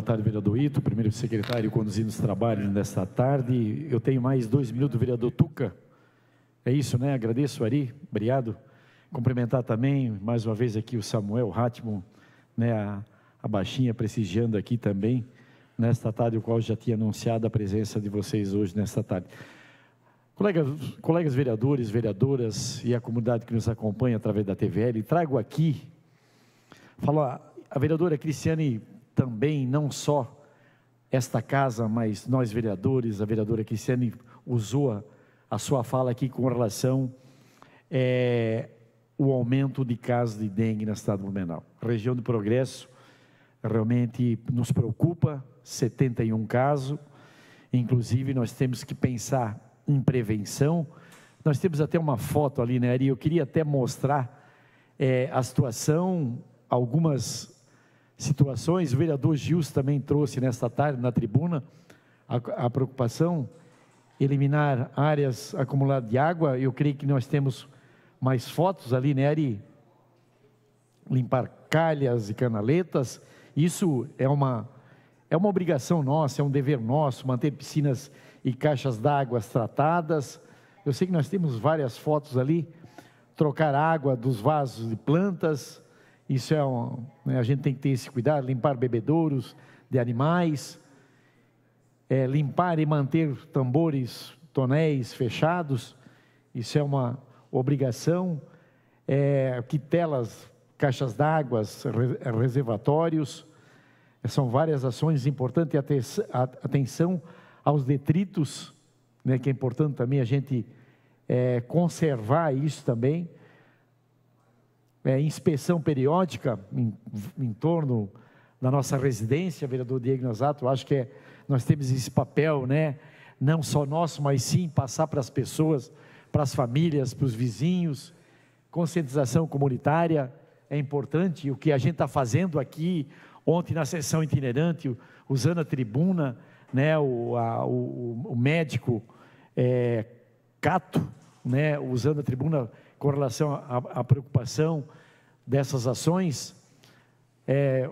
Boa tarde, vereador Ito, primeiro secretário, conduzindo os trabalhos nesta tarde. Eu tenho mais dois minutos, vereador Tuca. É isso, né? Agradeço, Ari. Obrigado. Cumprimentar também, mais uma vez, aqui o Samuel Hatmo, né? A, a baixinha prestigiando aqui também, nesta tarde, o qual já tinha anunciado a presença de vocês hoje nesta tarde. Colegas, colegas vereadores, vereadoras e a comunidade que nos acompanha através da TVL, trago aqui, falo, a, a vereadora Cristiane também, não só esta casa, mas nós vereadores, a vereadora Cristiane usou a, a sua fala aqui com relação é, o aumento de casos de dengue na cidade de Blumenau. Região do Progresso realmente nos preocupa, 71 casos, inclusive nós temos que pensar em prevenção. Nós temos até uma foto ali, né, Ari? Eu queria até mostrar é, a situação, algumas situações. O vereador Gils também trouxe nesta tarde na tribuna a, a preocupação eliminar áreas acumuladas de água. Eu creio que nós temos mais fotos ali, né, Ari? Limpar calhas e canaletas. Isso é uma, é uma obrigação nossa, é um dever nosso, manter piscinas e caixas d'água tratadas. Eu sei que nós temos várias fotos ali, trocar água dos vasos de plantas, isso é um, né, a gente tem que ter esse cuidado, limpar bebedouros de animais, é, limpar e manter tambores, tonéis fechados. Isso é uma obrigação. É, quitelas, caixas d'água, reservatórios. É, são várias ações importantes. Atenção aos detritos, né, que é importante também a gente é, conservar isso também é, inspeção periódica em, em, torno da nossa residência, vereador Diego Nozato, acho que é, nós temos esse papel, né? não só nosso, mas sim passar para as pessoas, para as famílias, para os vizinhos, conscientização comunitária é importante, o que a gente está fazendo aqui, ontem na sessão itinerante, usando a tribuna, né, o, a, o, o médico é, Cato, né, usando a tribuna com relação à preocupação dessas ações, é,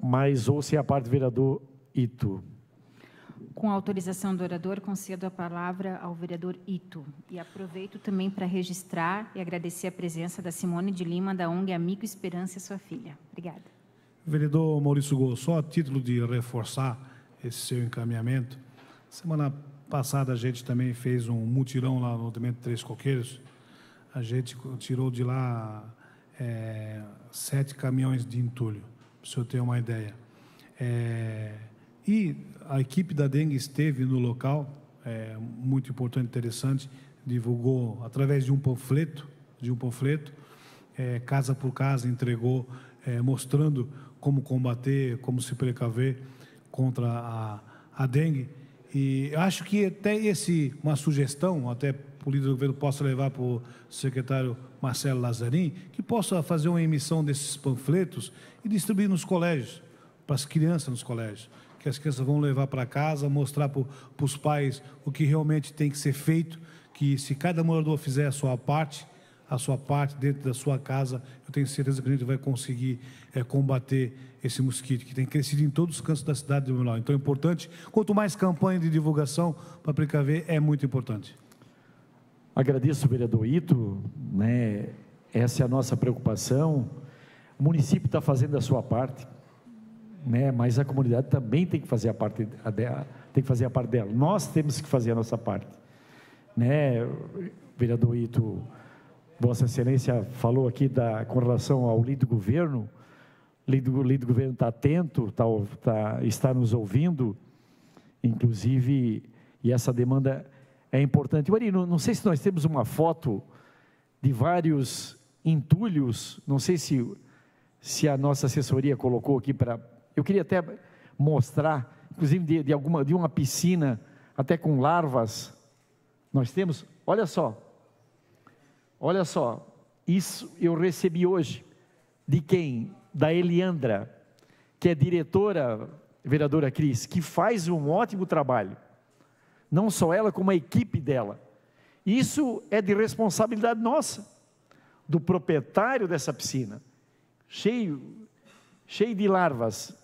mas ouça a parte do vereador Ito. Com autorização do orador, concedo a palavra ao vereador Ito. E aproveito também para registrar e agradecer a presença da Simone de Lima, da ONG Amigo Esperança, sua filha. Obrigada. Vereador Maurício Gol, só a título de reforçar esse seu encaminhamento, semana passada a gente também fez um mutirão lá no de Três Coqueiros, a gente tirou de lá é, sete caminhões de entulho, para o senhor ter uma ideia. É, e a equipe da dengue esteve no local, é, muito importante, interessante, divulgou através de um panfleto, de um panfleto, é, casa por casa entregou, é, mostrando como combater, como se precaver contra a, a dengue. E acho que até esse, uma sugestão, até o líder do governo possa levar para o secretário Marcelo Lazarim, que possa fazer uma emissão desses panfletos e distribuir nos colégios, para as crianças nos colégios, que as crianças vão levar para casa, mostrar para os pais o que realmente tem que ser feito, que se cada morador fizer a sua parte, a sua parte dentro da sua casa, eu tenho certeza que a gente vai conseguir é, combater esse mosquito que tem crescido em todos os cantos da cidade de menor Então é importante, quanto mais campanha de divulgação para precaver, é muito importante. Agradeço, vereador Ito, né? essa é a nossa preocupação. O município está fazendo a sua parte, né? mas a comunidade também tem que fazer a parte dela, tem que fazer a parte dela. Nós temos que fazer a nossa parte. Né? Vereador Ito, Vossa Excelência falou aqui da, com relação ao líder do governo. O líder do governo está atento, tá, tá, está nos ouvindo, inclusive, e essa demanda é importante. Marino, não sei se nós temos uma foto de vários entulhos, não sei se, se a nossa assessoria colocou aqui para. Eu queria até mostrar, inclusive de, de, alguma, de uma piscina, até com larvas. Nós temos, olha só, olha só, isso eu recebi hoje. De quem? Da Eliandra, que é diretora, vereadora Cris, que faz um ótimo trabalho. Não só ela, como a equipe dela. Isso é de responsabilidade nossa, do proprietário dessa piscina, cheio, cheio de larvas.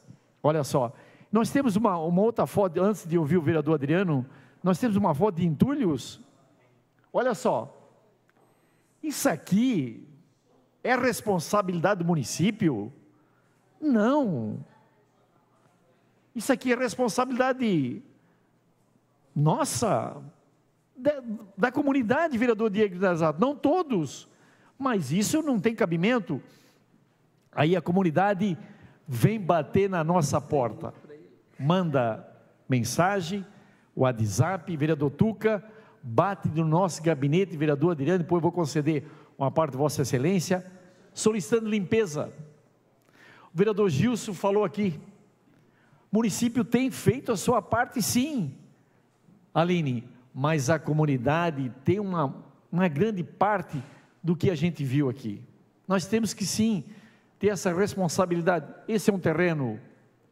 Olha só, nós temos uma, uma outra foto, antes de ouvir o vereador Adriano, nós temos uma foto de entulhos. Olha só, isso aqui é responsabilidade do município? Não. Isso aqui é responsabilidade nossa, da, da comunidade, vereador Diego Nazato, não todos, mas isso não tem cabimento. Aí a comunidade vem bater na nossa porta, manda mensagem, WhatsApp, vereador Tuca, bate no nosso gabinete, vereador Adriano, depois vou conceder uma parte de Vossa Excelência, solicitando limpeza. O vereador Gilson falou aqui, o município tem feito a sua parte sim, Aline, mas a comunidade tem uma, uma grande parte do que a gente viu aqui. Nós temos que sim ter essa responsabilidade. Esse é um terreno,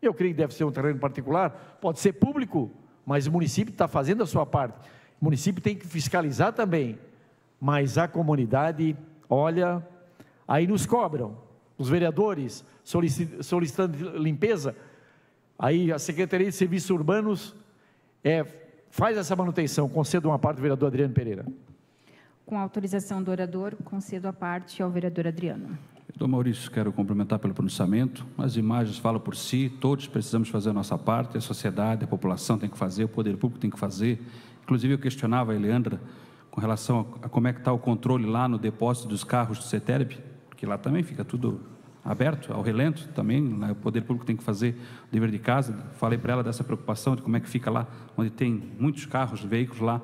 eu creio que deve ser um terreno particular, pode ser público, mas o município está fazendo a sua parte. O município tem que fiscalizar também, mas a comunidade, olha, aí nos cobram, os vereadores solicitando limpeza, aí a Secretaria de Serviços Urbanos é faz essa manutenção, concedo uma parte ao vereador Adriano Pereira. Com autorização do orador, concedo a parte ao vereador Adriano. Doutor Maurício, quero cumprimentar pelo pronunciamento. As imagens falam por si, todos precisamos fazer a nossa parte, a sociedade, a população tem que fazer, o poder público tem que fazer. Inclusive, eu questionava a Eleandra com relação a, como é que está o controle lá no depósito dos carros do CETERB, porque lá também fica tudo aberto ao relento também, né? o poder público tem que fazer o dever de casa. Falei para ela dessa preocupação de como é que fica lá, onde tem muitos carros, veículos lá,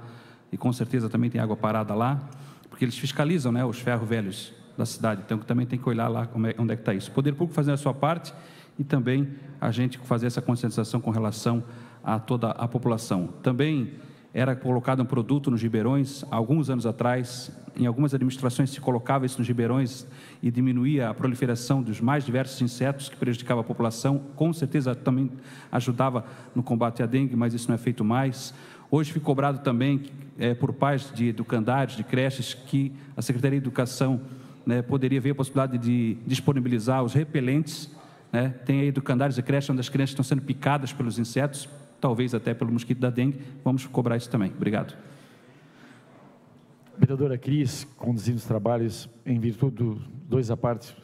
e com certeza também tem água parada lá, porque eles fiscalizam né, os ferros velhos da cidade, então também tem que olhar lá é, onde é que está isso. O poder público fazendo a sua parte e também a gente fazer essa conscientização com relação a toda a população. Também era colocado um produto nos ribeirões, alguns anos atrás, em algumas administrações se colocava isso nos ribeirões e diminuía a proliferação dos mais diversos insetos que prejudicava a população, com certeza também ajudava no combate à dengue, mas isso não é feito mais. Hoje fico cobrado também é, por pais de educandários, de creches, que a Secretaria de Educação né, poderia ver a possibilidade de disponibilizar os repelentes né? Tem aí educandários e creches onde as crianças estão sendo picadas pelos insetos, talvez até pelo mosquito da dengue. Vamos cobrar isso também. Obrigado. Vereadora Cris, conduzindo os trabalhos em virtude dos dois apartes,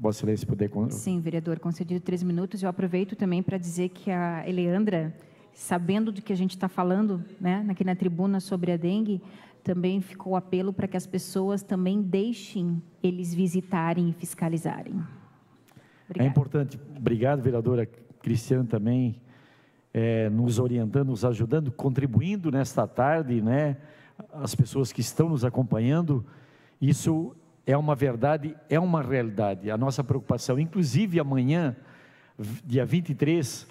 Vossa Excelência puder... Sim, vereador, concedido três minutos. Eu aproveito também para dizer que a Eleandra, sabendo do que a gente está falando né, aqui na tribuna sobre a dengue, também ficou apelo para que as pessoas também deixem eles visitarem e fiscalizarem. É Obrigada. É importante. Obrigado, vereadora Cristiano, também é, nos orientando, nos ajudando, contribuindo nesta tarde, né? As pessoas que estão nos acompanhando, isso é uma verdade, é uma realidade. A nossa preocupação, inclusive amanhã, dia 23,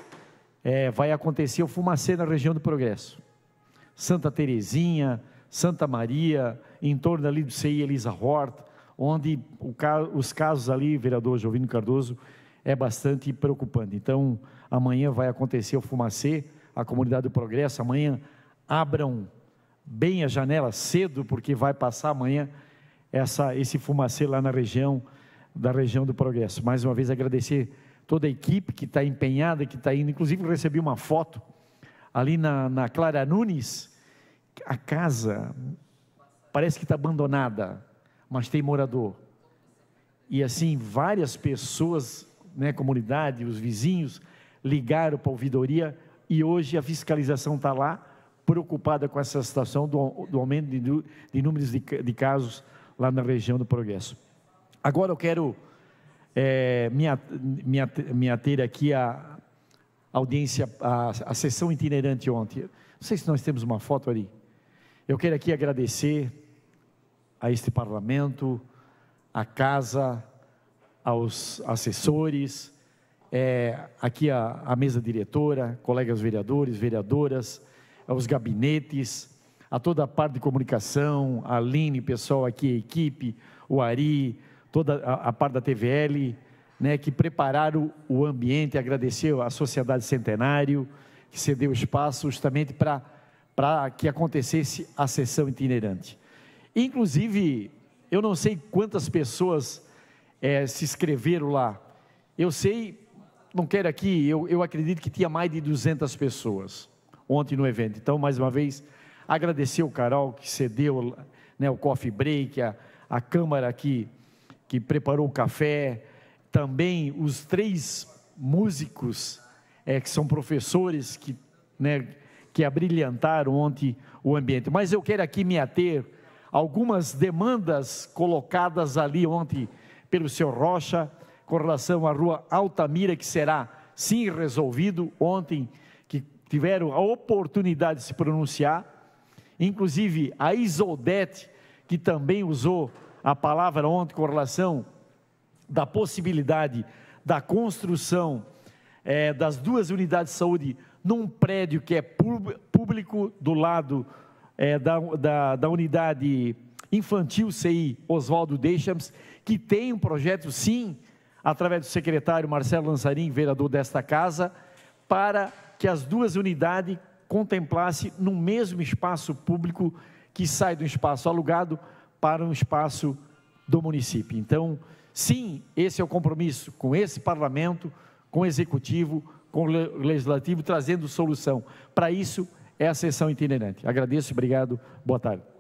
é, vai acontecer o Fumacê na região do Progresso. Santa Terezinha, Santa Maria, em torno ali do CI Elisa Hort, onde o, os casos ali, vereador Jovino Cardoso, é bastante preocupante. Então, amanhã vai acontecer o Fumacê, a comunidade do Progresso. Amanhã abram bem a janela cedo, porque vai passar amanhã essa, esse Fumacê lá na região, da região do Progresso. Mais uma vez agradecer toda a equipe que está empenhada, que está indo. Inclusive, recebi uma foto ali na, na Clara Nunes, a casa parece que está abandonada, mas tem morador. E assim, várias pessoas né, comunidade, os vizinhos, ligaram para a ouvidoria e hoje a fiscalização está lá, preocupada com essa situação do, do aumento de, de números de, de, casos lá na região do Progresso. Agora eu quero é, me, me, me ater aqui à audiência, à, à sessão itinerante ontem. Não sei se nós temos uma foto ali. Eu quero aqui agradecer a este parlamento, à casa, aos assessores, é, aqui a, a, mesa diretora, colegas vereadores, vereadoras, aos gabinetes, a toda a parte de comunicação, a Aline, pessoal aqui, a equipe, o Ari, toda a, a parte da TVL, né, que prepararam o ambiente, agradecer à Sociedade Centenário, que cedeu espaço justamente para que acontecesse a sessão itinerante. Inclusive, eu não sei quantas pessoas é, se inscreveram lá. Eu sei, não quero aqui, eu, eu acredito que tinha mais de 200 pessoas ontem no evento. Então, mais uma vez, agradecer o Carol que cedeu né, o coffee break, a, a Câmara que, que preparou o café, também os três músicos é, que são professores que, né, que abrilhantaram ontem o ambiente. Mas eu quero aqui me ater algumas demandas colocadas ali ontem pelo senhor Rocha, com relação à rua Altamira, que será sim resolvido ontem, que tiveram a oportunidade de se pronunciar, inclusive a Isoldete, que também usou a palavra ontem com relação da possibilidade da construção é, das duas unidades de saúde num prédio que é público do lado é, da, da, da unidade infantil CI Oswaldo Deixams, que tem um projeto, sim, através do secretário Marcelo Lanzarin, vereador desta casa, para que as duas unidades contemplassem no mesmo espaço público que sai do espaço alugado para um espaço do município. Então, sim, esse é o compromisso com esse parlamento, com o executivo, com o legislativo, trazendo solução. Para isso é a sessão itinerante. Agradeço, obrigado, boa tarde.